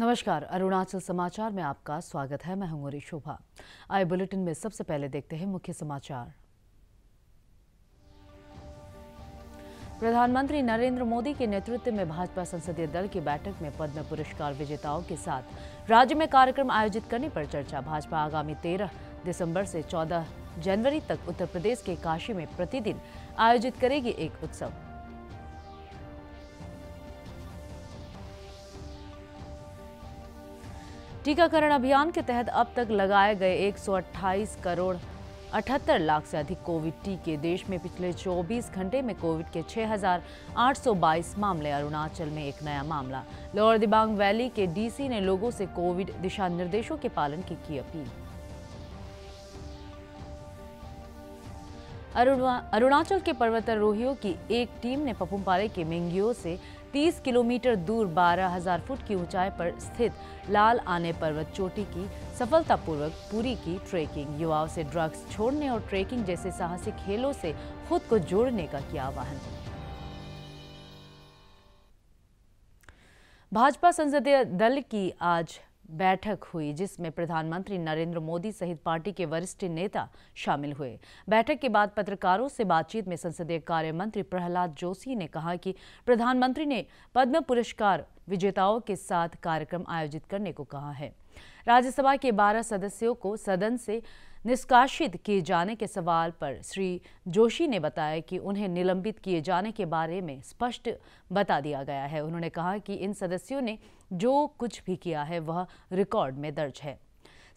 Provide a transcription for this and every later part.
नमस्कार अरुणाचल समाचार में आपका स्वागत है मैं हूं शोभा आए बुलेटिन में सबसे पहले देखते हैं मुख्य समाचार प्रधानमंत्री नरेंद्र मोदी के नेतृत्व में भाजपा संसदीय दल की बैठक में पद्म पुरस्कार विजेताओं के साथ राज्य में कार्यक्रम आयोजित करने पर चर्चा भाजपा आगामी तेरह दिसंबर से चौदह जनवरी तक उत्तर प्रदेश के काशी में प्रतिदिन आयोजित करेगी एक उत्सव टीकाकरण अभियान के तहत अब तक लगाए गए 128 करोड़ अठहत्तर लाख से अधिक कोविड टीके देश में पिछले 24 घंटे में कोविड के 6,822 मामले अरुणाचल में एक नया मामला लोअर दिबांग वैली के डीसी ने लोगों से कोविड दिशा निर्देशों के पालन की की अपील अरुणाचल के पर्वतारोहियों की एक टीम ने पपुमपारे के मेंगियो से 30 किलोमीटर दूर 12,000 फुट की ऊंचाई पर स्थित लाल आने पर्वत चोटी की सफलतापूर्वक पूरी की ट्रेकिंग युवाओं से ड्रग्स छोड़ने और ट्रेकिंग जैसे साहसिक खेलों से खुद को जोड़ने का किया आह्वान भाजपा संसदीय दल की आज बैठक हुई जिसमें प्रधानमंत्री नरेंद्र मोदी सहित पार्टी के वरिष्ठ नेता शामिल हुए बैठक के बाद पत्रकारों से बातचीत में संसदीय कार्य मंत्री प्रहलाद जोशी ने कहा कि प्रधानमंत्री ने पद्म पुरस्कार विजेताओं के साथ कार्यक्रम आयोजित करने को कहा है राज्यसभा के 12 सदस्यों को सदन से निष्कासित किए जाने के सवाल पर श्री जोशी ने बताया कि उन्हें निलंबित किए जाने के बारे में स्पष्ट बता दिया गया है उन्होंने कहा कि इन सदस्यों ने जो कुछ भी किया है वह रिकॉर्ड में दर्ज है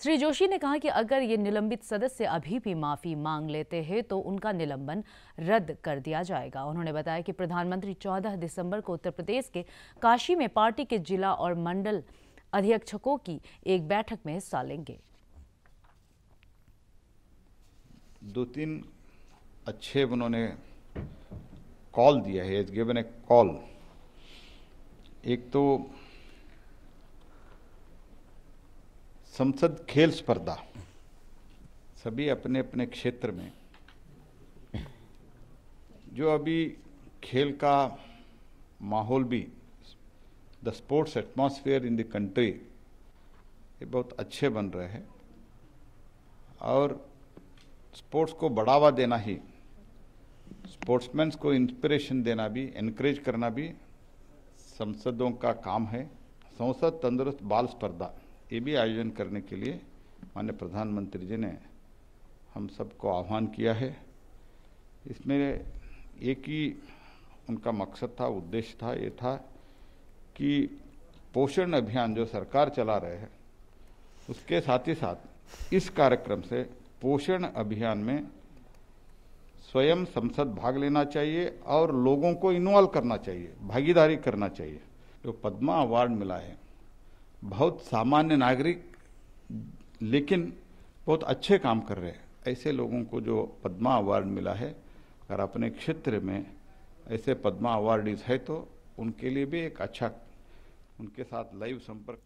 श्री जोशी ने कहा कि अगर ये निलंबित सदस्य अभी भी माफी मांग लेते हैं तो उनका निलंबन रद्द कर दिया जाएगा उन्होंने बताया कि प्रधानमंत्री 14 दिसंबर को उत्तर प्रदेश के काशी में पार्टी के जिला और मंडल अध्यक्षकों की एक बैठक में हिस्सा लेंगे दो तीन अच्छे उन्होंने कॉल दिया है एक तो संसद खेल स्पर्धा सभी अपने अपने क्षेत्र में जो अभी खेल का माहौल भी the sports atmosphere in the country ये बहुत अच्छे बन रहे हैं और स्पोर्ट्स को बढ़ावा देना ही स्पोर्ट्समैन को इंस्पिरेशन देना भी इनक्रेज करना भी संसदों का काम है संसद तंदुरुस्त बाल स्पर्धा ये भी आयोजन करने के लिए माननीय प्रधानमंत्री जी ने हम सबको आह्वान किया है इसमें एक ही उनका मकसद था उद्देश्य था ये था कि पोषण अभियान जो सरकार चला रहे हैं उसके साथ ही साथ इस कार्यक्रम से पोषण अभियान में स्वयं संसद भाग लेना चाहिए और लोगों को इन्वॉल्व करना चाहिए भागीदारी करना चाहिए जो पद्मा अवार्ड मिला है बहुत सामान्य नागरिक लेकिन बहुत अच्छे काम कर रहे हैं ऐसे लोगों को जो पद्मा अवार्ड मिला है अगर अपने क्षेत्र में ऐसे पद्मा अवार्डिज है तो उनके लिए भी एक अच्छा उनके साथ लाइव संपर्क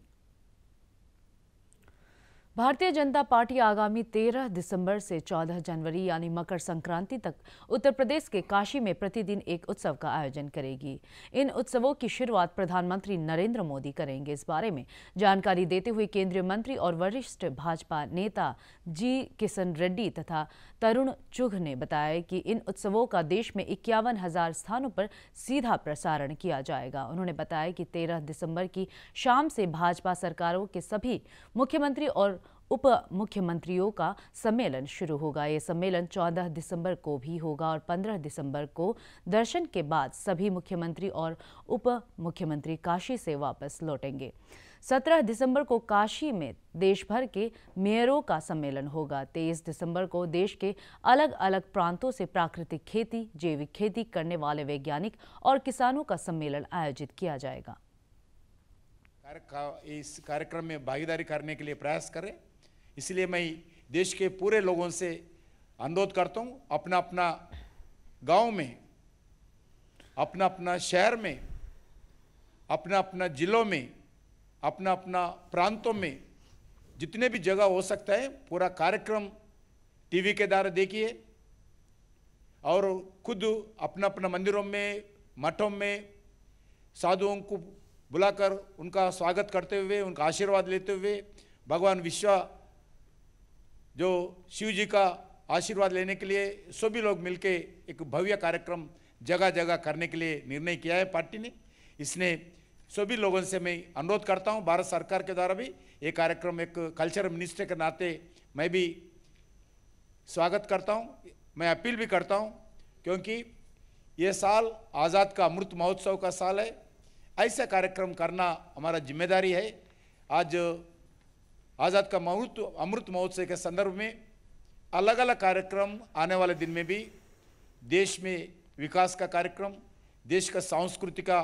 भारतीय जनता पार्टी आगामी 13 दिसंबर से 14 जनवरी यानी मकर संक्रांति तक उत्तर प्रदेश के काशी में प्रतिदिन एक उत्सव का आयोजन करेगी इन उत्सवों की शुरुआत प्रधानमंत्री नरेंद्र मोदी करेंगे इस बारे में जानकारी देते हुए केंद्रीय मंत्री और वरिष्ठ भाजपा नेता जी किशन रेड्डी तथा तरुण चुघ ने बताया कि इन उत्सवों का देश में इक्यावन हजार स्थानों पर सीधा प्रसारण किया जाएगा उन्होंने बताया कि 13 दिसंबर की शाम से भाजपा सरकारों के सभी मुख्यमंत्री और उप मुख्यमंत्रियों का सम्मेलन शुरू होगा ये सम्मेलन 14 दिसंबर को भी होगा और 15 दिसंबर को दर्शन के बाद सभी मुख्यमंत्री और उप मुख्यमंत्री काशी से वापस लौटेंगे सत्रह दिसंबर को काशी में देश भर के मेयरों का सम्मेलन होगा तेईस दिसंबर को देश के अलग अलग प्रांतों से प्राकृतिक खेती जैविक खेती करने वाले वैज्ञानिक और किसानों का सम्मेलन आयोजित किया जाएगा इस कार्यक्रम में भागीदारी करने के लिए प्रयास करें इसलिए मैं देश के पूरे लोगों से अनुरोध करता हूँ अपना अपना गांव में अपना अपना शहर में अपना अपना जिलों में अपना अपना प्रांतों में जितने भी जगह हो सकता है पूरा कार्यक्रम टीवी के द्वारा देखिए और खुद अपना अपना मंदिरों में मठों में साधुओं को बुलाकर उनका स्वागत करते हुए उनका आशीर्वाद लेते हुए भगवान विश्वा जो शिव जी का आशीर्वाद लेने के लिए सभी लोग मिलके एक भव्य कार्यक्रम जगह जगह करने के लिए निर्णय किया है पार्टी ने इसने सभी लोगों से मैं अनुरोध करता हूँ भारत सरकार के द्वारा भी ये कार्यक्रम एक कल्चर मिनिस्टर के नाते मैं भी स्वागत करता हूँ मैं अपील भी करता हूँ क्योंकि ये साल आज़ाद का अमृत महोत्सव का साल है ऐसा कार्यक्रम करना हमारा जिम्मेदारी है आज आज़ाद का अमृत अमृत महोत्सव के संदर्भ में अलग अलग कार्यक्रम आने वाले दिन में भी देश में विकास का कार्यक्रम देश का सांस्कृतिक का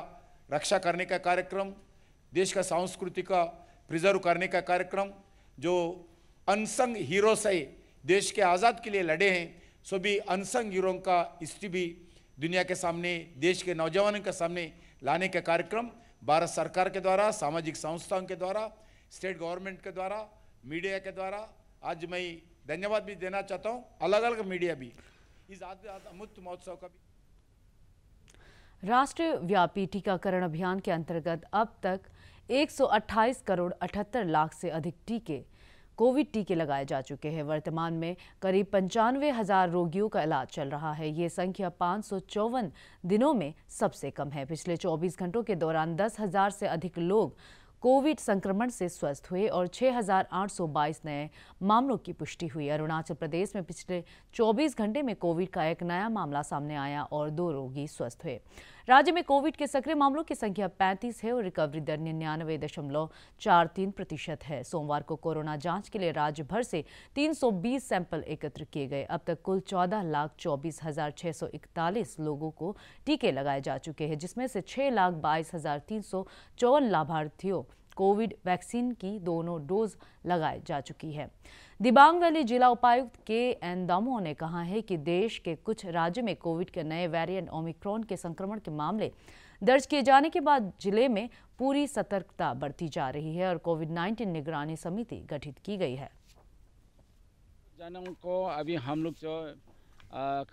रक्षा करने का कार्यक्रम देश का संस्कृति का प्रिजर्व करने का कार्यक्रम जो अनसंग हीरो से देश के आज़ाद के लिए लड़े हैं सो भी अनसंग हीरों का हिस्ट्री भी दुनिया के सामने देश के नौजवानों के सामने लाने का कार्यक्रम भारत सरकार के द्वारा सामाजिक संस्थाओं के द्वारा स्टेट गवर्नमेंट के द्वारा मीडिया के द्वारा आज मैं धन्यवाद भी देना चाहता हूँ अलग अलग मीडिया भी इस आजाद अमृत महोत्सव का भी राष्ट्रव्यापी टीकाकरण अभियान के अंतर्गत अब तक 128 करोड़ 78 लाख से अधिक टीके कोविड टीके लगाए जा चुके हैं वर्तमान में करीब पंचानवे हजार रोगियों का इलाज चल रहा है ये संख्या पाँच दिनों में सबसे कम है पिछले 24 घंटों के दौरान दस हजार से अधिक लोग कोविड संक्रमण से स्वस्थ हुए और 6,822 नए मामलों की पुष्टि हुई अरुणाचल प्रदेश में पिछले 24 घंटे में कोविड का एक नया मामला सामने आया और दो रोगी स्वस्थ हुए राज्य में कोविड के सक्रिय मामलों की संख्या 35 है और रिकवरी दर निन्यानवे दशमलव चार तीन प्रतिशत है सोमवार को कोरोना जांच के लिए राज्य भर से 320 सैंपल एकत्र किए गए अब तक कुल चौदह लाख चौबीस हजार छह सौ इकतालीस लोगों को टीके लगाए जा चुके हैं जिसमें से छह लाख बाईस हजार तीन सौ चौवन लाभार्थियों कोविड वैक्सीन की दोनों डोज लगाई जा चुकी है दिबांग वैली जिला उपायुक्त के एन दामो ने कहा है कि देश के कुछ राज्य में कोविड के नए वेरिएंट ओमिक्रॉन के संक्रमण के मामले दर्ज किए जाने के बाद जिले में पूरी सतर्कता बरती जा रही है और कोविड 19 निगरानी समिति गठित की गई है जनों को अभी हम लोग जो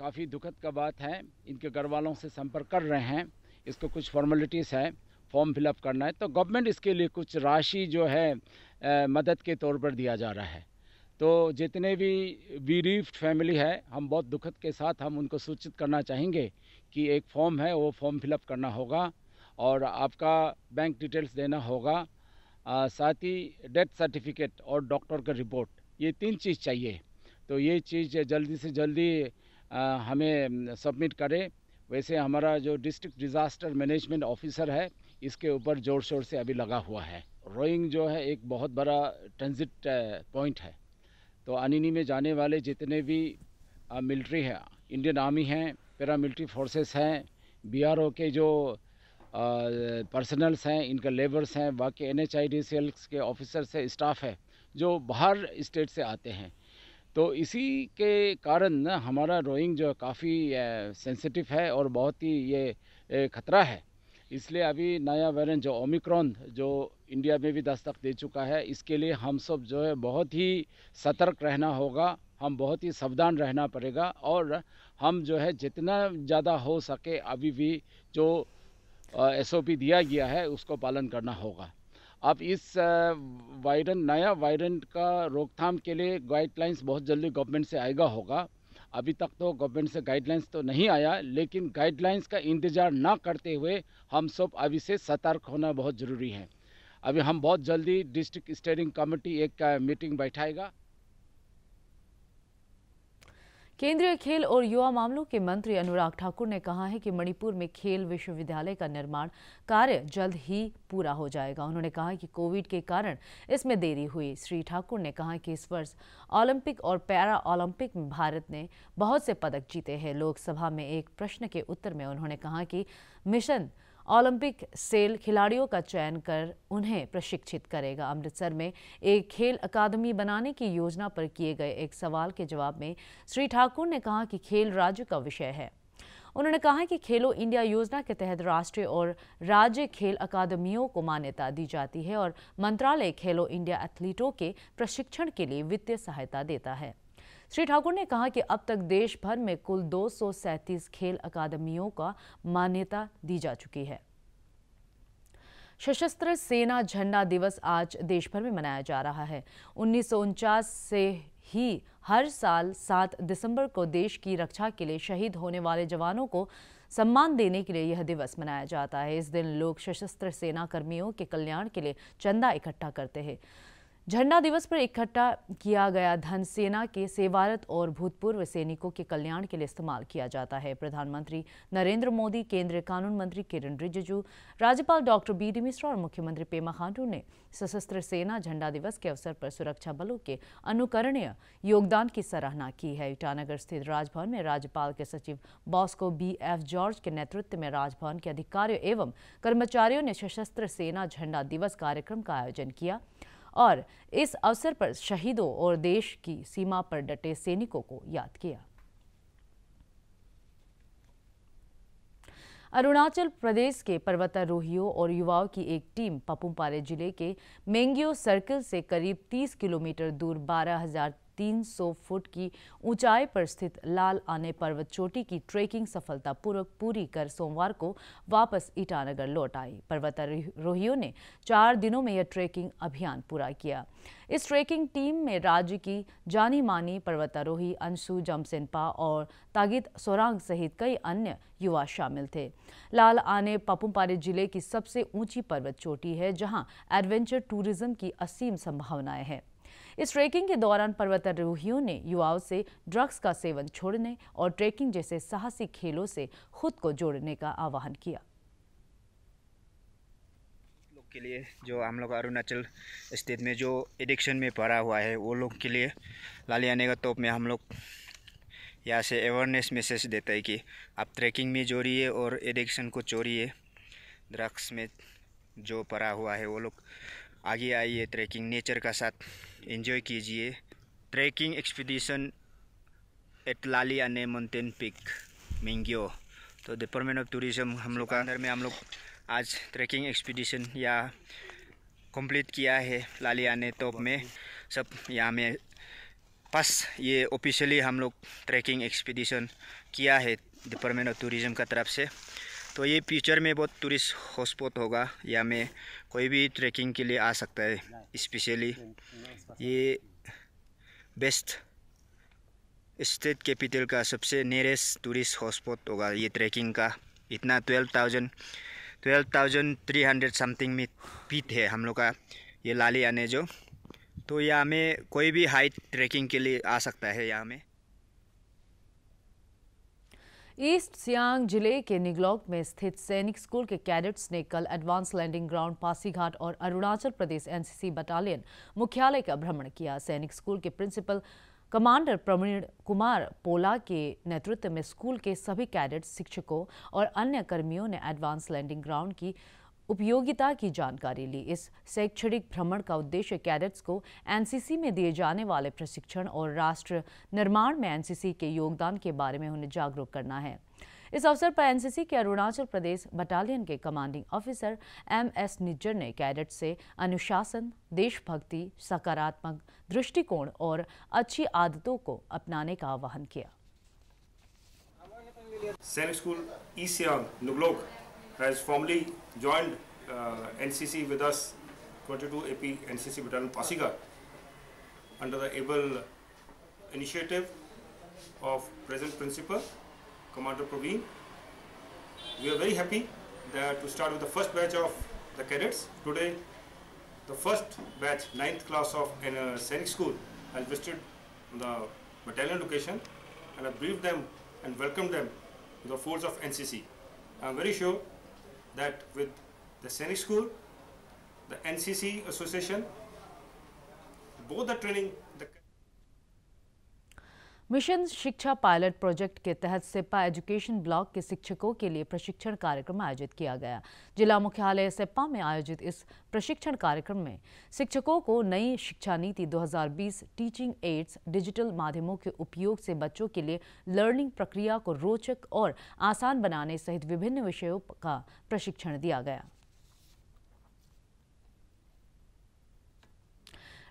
काफ़ी दुखद का बात है इनके घर वालों से संपर्क कर रहे हैं इसको कुछ फॉर्मेलिटीज़ है फॉर्म फिलअप करना है तो गवर्नमेंट इसके लिए कुछ राशि जो है आ, मदद के तौर पर दिया जा रहा है तो जितने भी बीरीफ्ड फैमिली है हम बहुत दुखद के साथ हम उनको सूचित करना चाहेंगे कि एक फॉर्म है वो फॉर्म फिलअप करना होगा और आपका बैंक डिटेल्स देना होगा साथ ही डेथ सर्टिफिकेट और डॉक्टर का रिपोर्ट ये तीन चीज़ चाहिए तो ये चीज़ जल्दी से जल्दी आ, हमें सबमिट करें वैसे हमारा जो डिस्ट्रिक्ट डिज़ास्टर मैनेजमेंट ऑफिसर है इसके ऊपर ज़ोर शोर से अभी लगा हुआ है रोइंग जो है एक बहुत बड़ा ट्रांजिट पॉइंट है तो अनिनी में जाने वाले जितने भी मिलिट्री हैं इंडियन आर्मी हैं पैरामिलिट्री फोर्सेस हैं बीआरओ के जो पर्सनल्स हैं इनका लेबर्स हैं बाकी एन एच के ऑफिसर्स हैं स्टाफ है जो बाहर स्टेट से आते हैं तो इसी के कारण हमारा रोइंग जो है काफ़ी सेंसिटिव है और बहुत ही ये ख़तरा है इसलिए अभी नया वेरिएंट जो ओमिक्रॉन जो इंडिया में भी दस्तक दे चुका है इसके लिए हम सब जो है बहुत ही सतर्क रहना होगा हम बहुत ही सावधान रहना पड़ेगा और हम जो है जितना ज़्यादा हो सके अभी भी जो एस दिया गया है उसको पालन करना होगा अब इस वायरन नया वायरन का रोकथाम के लिए गाइडलाइंस बहुत जल्दी गवर्नमेंट से आएगा होगा अभी तक तो गवर्नमेंट से गाइडलाइंस तो नहीं आया लेकिन गाइडलाइंस का इंतज़ार ना करते हुए हम सब अभी से सतर्क होना बहुत ज़रूरी है अभी हम बहुत जल्दी डिस्ट्रिक्ट स्टेयरिंग कमेटी एक का मीटिंग बैठाएगा केंद्रीय खेल और युवा मामलों के मंत्री अनुराग ठाकुर ने कहा है कि मणिपुर में खेल विश्वविद्यालय का निर्माण कार्य जल्द ही पूरा हो जाएगा उन्होंने कहा कि कोविड के कारण इसमें देरी हुई श्री ठाकुर ने कहा कि इस वर्ष ओलंपिक और पैरा ओलंपिक में भारत ने बहुत से पदक जीते हैं लोकसभा में एक प्रश्न के उत्तर में उन्होंने कहा कि मिशन ओलंपिक सेल खिलाड़ियों का चयन कर उन्हें प्रशिक्षित करेगा अमृतसर में एक खेल अकादमी बनाने की योजना पर किए गए एक सवाल के जवाब में श्री ठाकुर ने कहा कि खेल राज्य का विषय है उन्होंने कहा कि खेलो इंडिया योजना के तहत राष्ट्रीय और राज्य खेल अकादमियों को मान्यता दी जाती है और मंत्रालय खेलो इंडिया एथलीटों के प्रशिक्षण के लिए वित्तीय सहायता देता है श्री ठाकुर ने कहा कि अब तक देश भर में कुल दो खेल अकादमियों का मान्यता दी जा चुकी है सशस्त्र सेना झंडा दिवस आज देश भर में मनाया जा रहा है उन्नीस से ही हर साल 7 दिसंबर को देश की रक्षा के लिए शहीद होने वाले जवानों को सम्मान देने के लिए यह दिवस मनाया जाता है इस दिन लोग सशस्त्र सेना कर्मियों के कल्याण के लिए चंदा इकट्ठा करते हैं झंडा दिवस पर इकट्ठा किया गया धन सेना के सेवारत और भूतपूर्व सैनिकों के कल्याण के लिए इस्तेमाल किया जाता है प्रधानमंत्री नरेंद्र मोदी केंद्रीय कानून मंत्री किरण रिजिजू राज्यपाल डॉक्टर बी डी मिश्रा और मुख्यमंत्री पेमा खांडू ने सशस्त्र सेना झंडा दिवस के अवसर पर सुरक्षा बलों के अनुकरणीय योगदान की सराहना की है ईटानगर स्थित राजभवन में राज्यपाल के सचिव बॉस्को बी एफ जॉर्ज के नेतृत्व में राजभवन के अधिकारियों एवं कर्मचारियों ने सशस्त्र सेना झंडा दिवस कार्यक्रम का आयोजन किया और इस अवसर पर शहीदों और देश की सीमा पर डटे सैनिकों को याद किया अरुणाचल प्रदेश के पर्वतारोहियों और युवाओं की एक टीम पपुमपारे जिले के मेंगियो सर्कल से करीब 30 किलोमीटर दूर बारह 300 फुट की ऊंचाई पर स्थित लाल आने पर्वत चोटी की ट्रेकिंग सफलतापूर्वक पूरी कर सोमवार को वापस ईटानगर लौट आई पर्वतारोहियों ने चार दिनों में यह ट्रेकिंग अभियान पूरा किया इस ट्रेकिंग टीम में राज्य की जानी मानी पर्वतारोही अंशु जमसेनपा और तागित सोरांग सहित कई अन्य युवा शामिल थे लाल आने पापुमपारे जिले की सबसे ऊंची पर्वत चोटी है जहां एडवेंचर टूरिज्म की असीम संभावनाएं हैं इस ट्रेकिंग के दौरान पर्वतारोहियों ने युवाओं से ड्रग्स का सेवन छोड़ने और ट्रेकिंग जैसे साहसी खेलों से खुद को जोड़ने का आह्वान किया के लिए जो हम लोग अरुणाचल स्टेट में जो एडिक्शन में पड़ा हुआ है वो लोग के लिए लालियाने का तोप में हम लोग यहाँ से अवेयरनेस मैसेज देता है कि आप ट्रैकिंग में जोड़िए और एडिक्शन को है ड्रग्स में जो पड़ा हुआ है वो लोग आगे आइए ट्रैकिंग नेचर का साथ एंजॉय कीजिए ट्रैकिंग एक्सपीडिशन एट लाली अने माउंटेन पिक मिंग्यो तो डिपार्टमेंट ऑफ टूरिज्म हम लोग का अंदर में हम लोग आज ट्रैकिंग एक्सपीडिशन या कंप्लीट किया है लाली आने टॉप में सब यहाँ में पास ये ऑफिशियली हम लोग ट्रैकिंग एक्सपीडिशन किया है डिपार्टमेंट ऑफ टूरिज्म का तरफ से तो ये फ्यूचर में बहुत टूरिस्ट हॉटस्पॉट होगा या मैं कोई भी ट्रैकिंग के लिए आ सकता है स्पेशली ये बेस्ट स्टेट कैपिटल का सबसे नियरेस्ट टूरिस्ट हॉटस्पॉट होगा ये ट्रैकिंग का इतना twelve thousand twelve thousand three hundred something में पीट है हम लोग का ये लाली आने जो तो यहाँ में कोई भी हाइट ट्रैकिंग के लिए आ सकता है यहाँ में ईस्ट सियांग जिले के निगलौक में स्थित सैनिक स्कूल के कैडेट्स ने कल एडवांस लैंडिंग ग्राउंड पासीघाट और अरुणाचल प्रदेश एनसीसी बटालियन मुख्यालय का भ्रमण किया सैनिक स्कूल के प्रिंसिपल कमांडर प्रवीण कुमार पोला के नेतृत्व में स्कूल के सभी कैडेट्स शिक्षकों और अन्य कर्मियों ने एडवांस लैंडिंग ग्राउंड की उपयोगिता की जानकारी ली इस शैक्षणिक भ्रमण का उद्देश्य कैडेट्स को एनसीसी में दिए जाने वाले प्रशिक्षण और राष्ट्र निर्माण में एनसीसी के योगदान के बारे में उन्हें जागरूक करना है इस अवसर पर एनसीसी के अरुणाचल प्रदेश बटालियन के commanding officer M S Nijjar ने कैडेट से अनुशासन देशभक्ति सकारात्मक दृष्टिकोण और अच्छी आदतों को अपनाने का आह्वान किया सैनिक स्कूल ई नुगलोक has formally joined uh, NCC with us, 22 AP NCC Battalion Pasigarh, under the able initiative of present principal, Commander Praveen. We are very happy that to start with the first batch of the cadets. Today, the first batch, ninth class of in a uh, scenic school, has visited the battalion location and I briefed them and welcomed them to the force of NCC. I am very sure that with the Scenic School, the NCC Association, both the training mission शिक्षा pilot project के तहत Sippa education block के शिक्षकों के लिए प्रशिक्षण कार्यक्रम आयोजित किया गया जिला मुख्यालय सिप्पा में आयोजित इस प्रशिक्षण कार्यक्रम में शिक्षकों को नई शिक्षा नीति 2020 टीचिंग एड्स डिजिटल माध्यमों के उपयोग से बच्चों के लिए लर्निंग प्रक्रिया को रोचक और आसान बनाने सहित विभिन्न विषयों का प्रशिक्षण दिया गया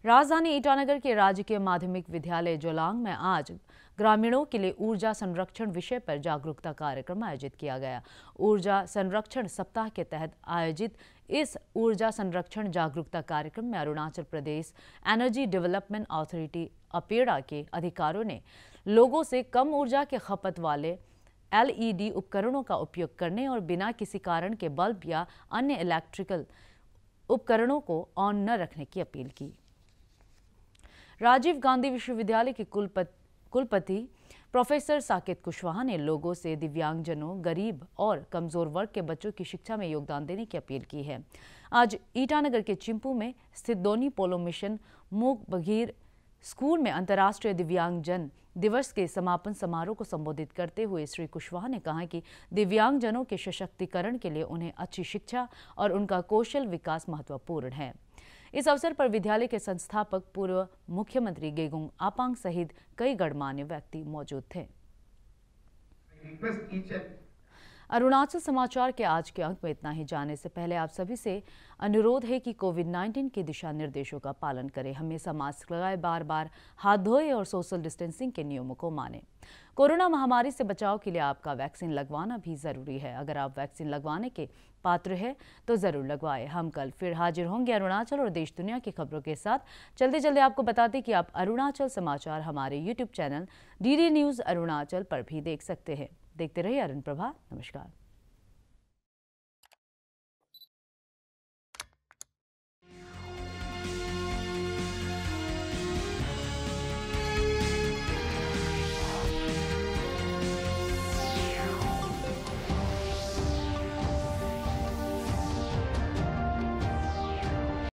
राजधानी ईटानगर के राजकीय माध्यमिक विद्यालय जोलांग में आज ग्रामीणों के लिए ऊर्जा संरक्षण विषय पर जागरूकता कार्यक्रम आयोजित किया गया ऊर्जा संरक्षण सप्ताह के तहत आयोजित इस ऊर्जा संरक्षण जागरूकता कार्यक्रम में Arunachal Pradesh energy development authority APEDA के अधिकारियों ने लोगों से कम ऊर्जा के खपत वाले एलईडी उपकरणों का उपयोग करने और बिना किसी कारण के बल्ब या अन्य इलेक्ट्रिकल उपकरणों को ऑन न रखने की अपील की राजीव गांधी विश्वविद्यालय के कुलपति कुलपति प्रोफेसर साकेत कुशवाहा ने लोगों से दिव्यांगजनों गरीब और कमजोर वर्ग के बच्चों की शिक्षा में योगदान देने की अपील की है आज ईटानगर के चिंपू में स्थित दोनी पोलो मिशन मूक बघीर स्कूल में अंतर्राष्ट्रीय दिव्यांगजन दिवस के समापन समारोह को संबोधित करते हुए श्री कुशवाहा ने कहा कि दिव्यांगजनों के सशक्तिकरण के लिए उन्हें अच्छी शिक्षा और उनका कौशल विकास महत्वपूर्ण है इस अवसर पर विद्यालय के संस्थापक पूर्व मुख्यमंत्री गेगुंग आपांग सहित कई गणमान्य व्यक्ति मौजूद थे अरुणाचल समाचार के आज के अंक में इतना ही जाने से पहले आप सभी से अनुरोध है कि कोविड 19 के दिशा निर्देशों का पालन करें हमेशा मास्क लगाए बार बार हाथ धोए और सोशल डिस्टेंसिंग के नियमों को माने कोरोना महामारी से बचाव के लिए आपका वैक्सीन लगवाना भी ज़रूरी है अगर आप वैक्सीन लगवाने के पात्र है तो ज़रूर लगवाएं हम कल फिर हाजिर होंगे अरुणाचल और देश दुनिया की खबरों के साथ चलते जल्दी आपको बता दें कि आप अरुणाचल समाचार हमारे YouTube channel D News Arunachal पर भी देख सकते हैं देखते रहिए अरुण प्रभा नमस्कार